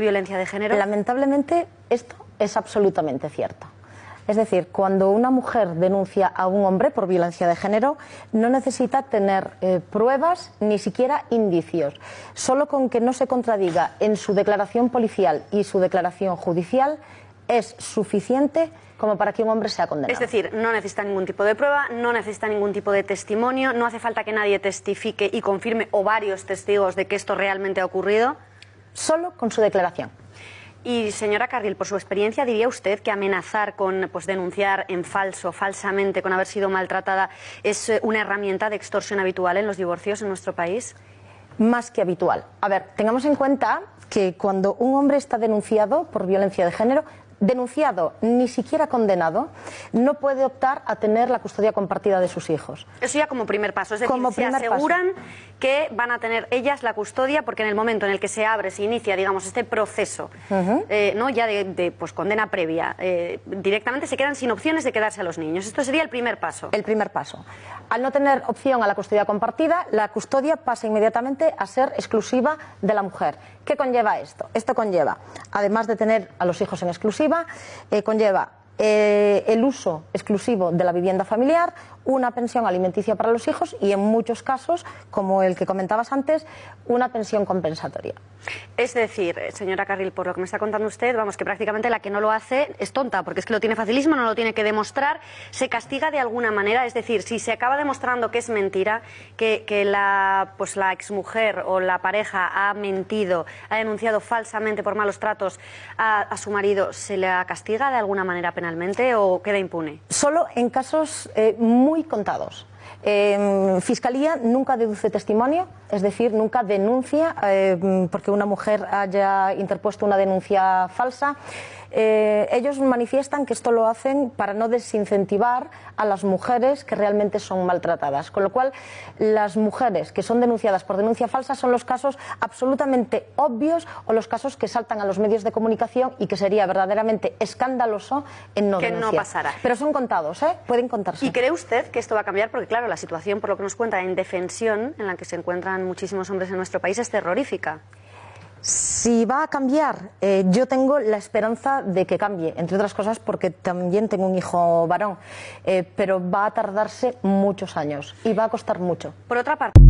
violencia de género? Lamentablemente esto es absolutamente cierto. Es decir, cuando una mujer denuncia a un hombre por violencia de género, no necesita tener eh, pruebas ni siquiera indicios. Solo con que no se contradiga en su declaración policial y su declaración judicial es suficiente como para que un hombre sea condenado. Es decir, no necesita ningún tipo de prueba, no necesita ningún tipo de testimonio, no hace falta que nadie testifique y confirme o varios testigos de que esto realmente ha ocurrido solo con su declaración. Y señora Carril, por su experiencia, ¿diría usted que amenazar con pues, denunciar en falso, falsamente, con haber sido maltratada, es eh, una herramienta de extorsión habitual en los divorcios en nuestro país? Más que habitual. A ver, tengamos en cuenta que cuando un hombre está denunciado por violencia de género, denunciado, ni siquiera condenado, no puede optar a tener la custodia compartida de sus hijos. Eso ya como primer paso, es decir, se aseguran que van a tener ellas la custodia porque en el momento en el que se abre, se inicia, digamos, este proceso, eh, no ya de, pues, condena previa, eh, directamente se quedan sin opciones de quedarse a los niños. Esto sería el primer paso. El primer paso. Al no tener opción a la custodia compartida, la custodia pasa inmediatamente a ser exclusiva de la mujer. ¿Qué conlleva esto? Esto conlleva, además de tener a los hijos en exclusiva, eh, conlleva? Eh, el uso exclusivo de la vivienda familiar, una pensión alimenticia para los hijos y en muchos casos, como el que comentabas antes, una pensión compensatoria. Es decir, eh, señora Carril, por lo que me está contando usted, vamos, que prácticamente la que no lo hace es tonta, porque es que lo tiene facilismo, no lo tiene que demostrar, se castiga de alguna manera, es decir, si se acaba demostrando que es mentira, que, la, pues la exmujer o la pareja ha mentido, ha denunciado falsamente por malos tratos a, su marido, ¿se la castiga de alguna manera penalmente o queda impune? Solo en casos eh, muy contados. Em, fiscalía nunca deduce testimonio, es decir, nunca denuncia eh, porque una mujer haya interpuesto una denuncia falsa. Eh, ellos manifiestan que esto lo hacen para no desincentivar a las mujeres que realmente son maltratadas. Con lo cual, las mujeres que son denunciadas por denuncia falsa son los casos absolutamente obvios o los casos que saltan a los medios de comunicación y que sería verdaderamente escandaloso en no que no pasará. Pero son contados, ¿eh? Pueden contarse. ¿Y cree usted que esto va a cambiar? Porque, claro, la situación, por lo que nos cuenta, en defensión, en la que se encuentran muchísimos hombres en nuestro país, es terrorífica. Si va a cambiar, eh, yo tengo la esperanza de que cambie, entre otras cosas porque también tengo un hijo varón, eh, pero va a tardarse muchos años y va a costar mucho. Por otra parte.